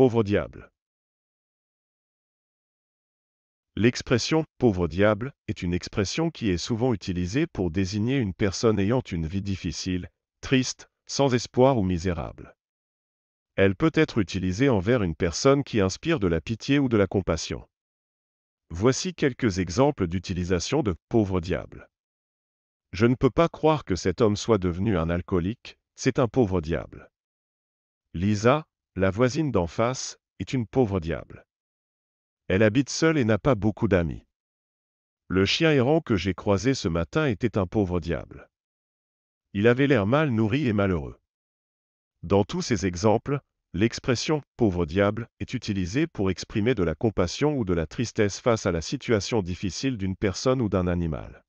pauvre diable. L'expression pauvre diable est une expression qui est souvent utilisée pour désigner une personne ayant une vie difficile, triste, sans espoir ou misérable. Elle peut être utilisée envers une personne qui inspire de la pitié ou de la compassion. Voici quelques exemples d'utilisation de pauvre diable. Je ne peux pas croire que cet homme soit devenu un alcoolique, c'est un pauvre diable. Lisa, la voisine d'en face, est une pauvre diable. Elle habite seule et n'a pas beaucoup d'amis. Le chien errant que j'ai croisé ce matin était un pauvre diable. Il avait l'air mal nourri et malheureux. Dans tous ces exemples, l'expression pauvre diable est utilisée pour exprimer de la compassion ou de la tristesse face à la situation difficile d'une personne ou d'un animal.